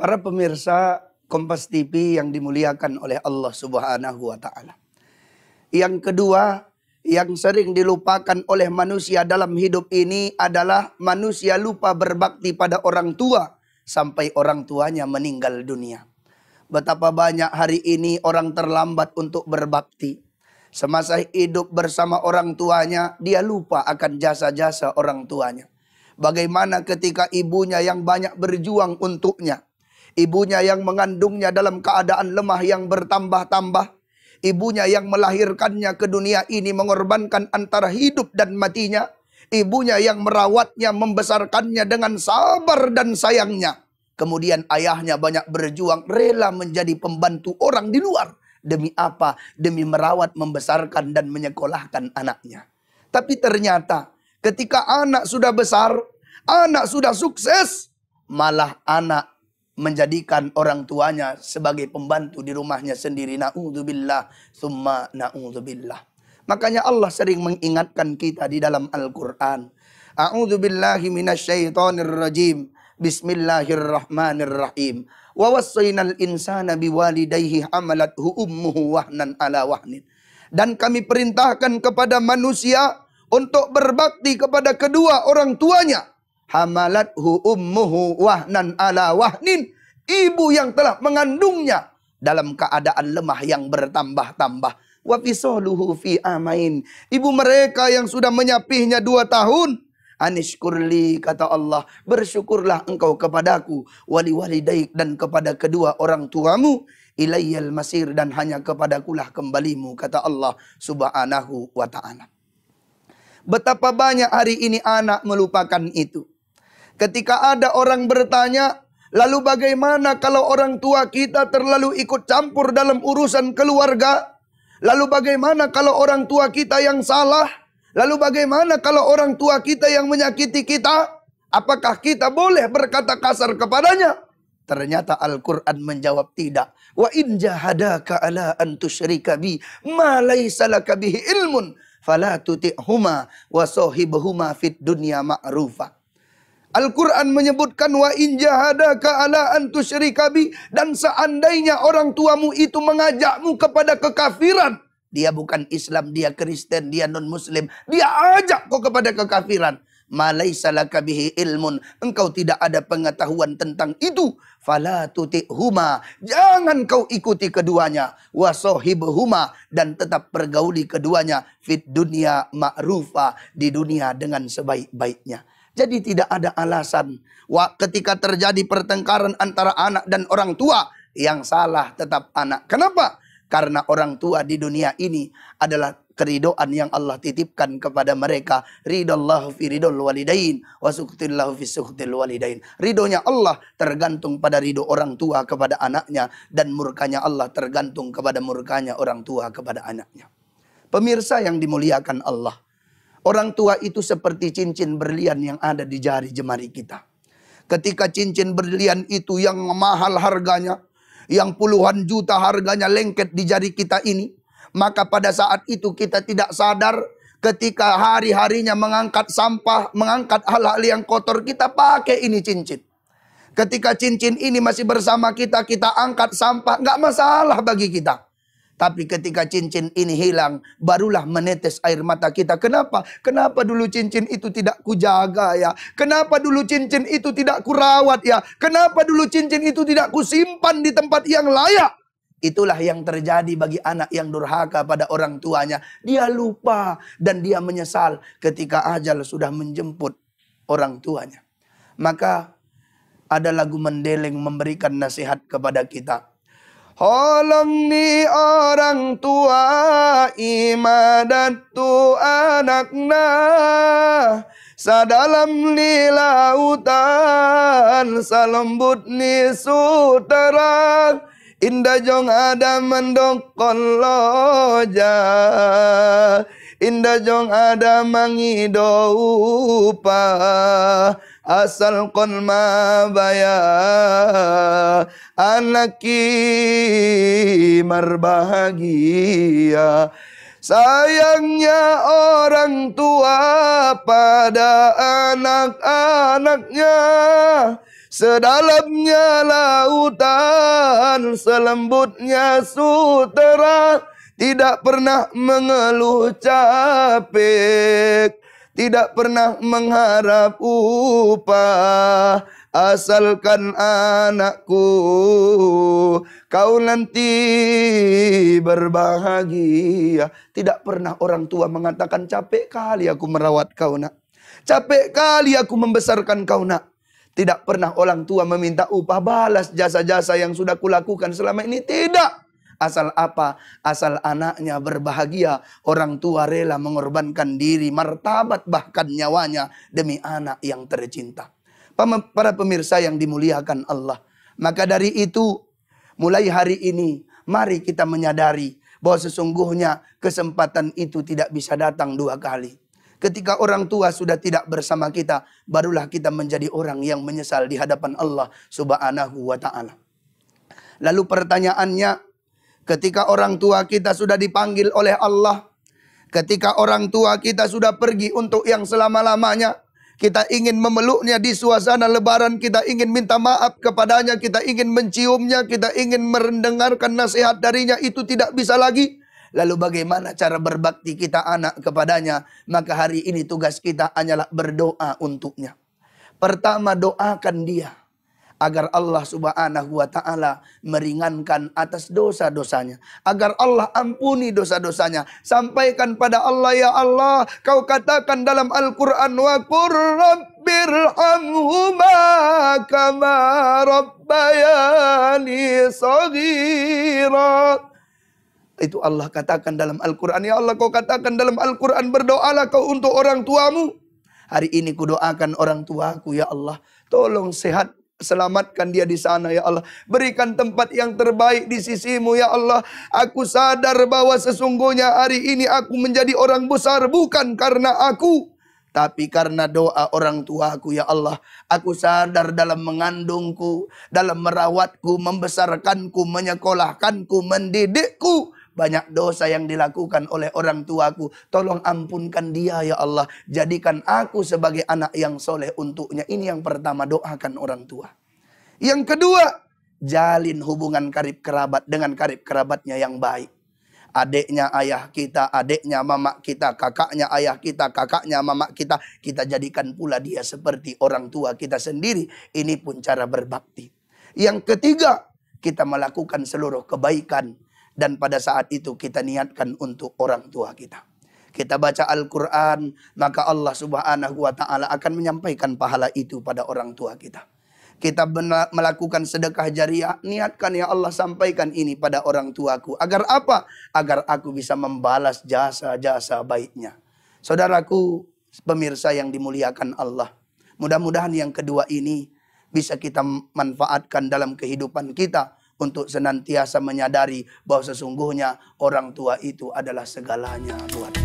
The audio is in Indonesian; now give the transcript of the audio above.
Para pemirsa Kompas TV yang dimuliakan oleh Allah Subhanahu wa taala. Yang kedua, yang sering dilupakan oleh manusia dalam hidup ini adalah manusia lupa berbakti pada orang tua sampai orang tuanya meninggal dunia. Betapa banyak hari ini orang terlambat untuk berbakti. Semasa hidup bersama orang tuanya, dia lupa akan jasa-jasa orang tuanya. Bagaimana ketika ibunya yang banyak berjuang untuknya, ibunya yang mengandungnya dalam keadaan lemah yang bertambah-tambah, ibunya yang melahirkannya ke dunia ini mengorbankan antara hidup dan matinya, ibunya yang merawatnya, membesarkannya dengan sabar dan sayangnya. Kemudian ayahnya banyak berjuang, rela menjadi pembantu orang di luar. Demi apa? Demi merawat, membesarkan, dan menyekolahkan anaknya. Tapi ternyata ketika anak sudah besar, anak sudah sukses, malah anak menjadikan orang tuanya sebagai pembantu di rumahnya sendiri. Na'udzubillah, summa na'udzubillah. Makanya Allah sering mengingatkan kita di dalam Al-Quran. A'udzubillahi minasyaitonir rajim. Bismillahirrahmanirrahim. Wa wassaynal insana biwalidayhi amalat ummuhu wahnan ala wahnin. Dan kami perintahkan kepada manusia untuk berbakti kepada kedua orang tuanya hu ummuhu wahnan ala wahnin ibu yang telah mengandungnya dalam keadaan lemah yang bertambah tambah. wa fisahluhu fi amain ibu mereka yang sudah menyapihnya dua tahun Anishkurli kata Allah bersyukurlah engkau kepadaku wali walidaik dan kepada kedua orang tuamu ilayyal masir dan hanya kepadakulah kembalimu kata Allah subhanahu wa ta'ala betapa banyak hari ini anak melupakan itu Ketika ada orang bertanya, lalu bagaimana kalau orang tua kita terlalu ikut campur dalam urusan keluarga? Lalu bagaimana kalau orang tua kita yang salah? Lalu bagaimana kalau orang tua kita yang menyakiti kita? Apakah kita boleh berkata kasar kepadanya? Ternyata Al-Quran menjawab tidak. Wa in jahadaka ala an tusyrika bi ma laysa laka bihi ilmun fala tuti'huma wa sahibhuma fid dunya ma'rufah. Al-Quran menyebutkan wa injahadaka ala antusyrika bi dan seandainya orang tuamu itu mengajakmu kepada kekafiran dia bukan Islam dia Kristen dia non muslim dia ajak kau kepada kekafiran malaisa salah bihi ilmun engkau tidak ada pengetahuan tentang itu fala huma jangan kau ikuti keduanya huma dan tetap pergauli keduanya fit dunia ma'rufa di dunia dengan sebaik-baiknya jadi tidak ada alasan. Wah, ketika terjadi pertengkaran antara anak dan orang tua, yang salah tetap anak. Kenapa? Karena orang tua di dunia ini adalah keridoan yang Allah titipkan kepada mereka. Ridallahu fi ridol walidain wa fi suktil walidain. Ridonya Allah tergantung pada ridho orang tua kepada anaknya dan murkanya Allah tergantung kepada murkanya orang tua kepada anaknya. Pemirsa yang dimuliakan Allah, Orang tua itu seperti cincin berlian yang ada di jari jemari kita. Ketika cincin berlian itu yang mahal harganya, yang puluhan juta harganya lengket di jari kita ini, maka pada saat itu kita tidak sadar ketika hari-harinya mengangkat sampah, mengangkat hal-hal yang kotor, kita pakai ini cincin. Ketika cincin ini masih bersama kita, kita angkat sampah, nggak masalah bagi kita. Tapi ketika cincin ini hilang, barulah menetes air mata kita. Kenapa? Kenapa dulu cincin itu tidak kujaga ya? Kenapa dulu cincin itu tidak kurawat ya? Kenapa dulu cincin itu tidak kusimpan di tempat yang layak? Itulah yang terjadi bagi anak yang durhaka pada orang tuanya. Dia lupa dan dia menyesal ketika ajal sudah menjemput orang tuanya. Maka ada lagu mendeling memberikan nasihat kepada kita ni orang tua imadat tu anak anakna Sadalam ni lautan salembut ni sutera Indah jong ada mendong koloja Indah jong ada mangidoupa asal ma baya anaki marbahagia Sayangnya orang tua pada anak-anaknya Sedalamnya lautan, selembutnya sutera Tidak pernah mengeluh capek tidak pernah mengharap upah asalkan anakku kau nanti berbahagia tidak pernah orang tua mengatakan capek kali aku merawat kau nak capek kali aku membesarkan kau nak tidak pernah orang tua meminta upah balas jasa-jasa yang sudah kulakukan selama ini tidak Asal apa? Asal anaknya berbahagia. Orang tua rela mengorbankan diri, martabat bahkan nyawanya demi anak yang tercinta. Para pemirsa yang dimuliakan Allah. Maka dari itu, mulai hari ini, mari kita menyadari bahwa sesungguhnya kesempatan itu tidak bisa datang dua kali. Ketika orang tua sudah tidak bersama kita, barulah kita menjadi orang yang menyesal di hadapan Allah Subhanahu wa taala. Lalu pertanyaannya, Ketika orang tua kita sudah dipanggil oleh Allah. Ketika orang tua kita sudah pergi untuk yang selama-lamanya. Kita ingin memeluknya di suasana lebaran. Kita ingin minta maaf kepadanya. Kita ingin menciumnya. Kita ingin mendengarkan nasihat darinya. Itu tidak bisa lagi. Lalu bagaimana cara berbakti kita anak kepadanya? Maka hari ini tugas kita hanyalah berdoa untuknya. Pertama doakan dia agar Allah Subhanahu wa taala meringankan atas dosa-dosanya, agar Allah ampuni dosa-dosanya. Sampaikan pada Allah ya Allah, kau katakan dalam Al-Qur'an wa qurrabbirhamhuma kama rabbayani saghira. Itu Allah katakan dalam Al-Quran. Ya Allah kau katakan dalam Al-Quran berdoalah kau untuk orang tuamu. Hari ini kudoakan orang tuaku ya Allah. Tolong sehat Selamatkan dia di sana ya Allah. Berikan tempat yang terbaik di sisimu ya Allah. Aku sadar bahwa sesungguhnya hari ini aku menjadi orang besar bukan karena aku. Tapi karena doa orang tuaku ya Allah Aku sadar dalam mengandungku Dalam merawatku, membesarkanku, menyekolahkanku, mendidikku banyak dosa yang dilakukan oleh orang tuaku. Tolong ampunkan dia ya Allah. Jadikan aku sebagai anak yang soleh untuknya. Ini yang pertama doakan orang tua. Yang kedua, jalin hubungan karib kerabat dengan karib kerabatnya yang baik adiknya ayah kita, adiknya mamak kita, kakaknya ayah kita, kakaknya mamak kita, kita jadikan pula dia seperti orang tua kita sendiri. Ini pun cara berbakti. Yang ketiga, kita melakukan seluruh kebaikan dan pada saat itu kita niatkan untuk orang tua kita. Kita baca Al-Quran, maka Allah subhanahu wa ta'ala akan menyampaikan pahala itu pada orang tua kita. Kita melakukan sedekah jariah, niatkan ya Allah sampaikan ini pada orang tuaku. Agar apa? Agar aku bisa membalas jasa-jasa baiknya. Saudaraku, pemirsa yang dimuliakan Allah. Mudah-mudahan yang kedua ini bisa kita manfaatkan dalam kehidupan kita untuk senantiasa menyadari bahwa sesungguhnya orang tua itu adalah segalanya buat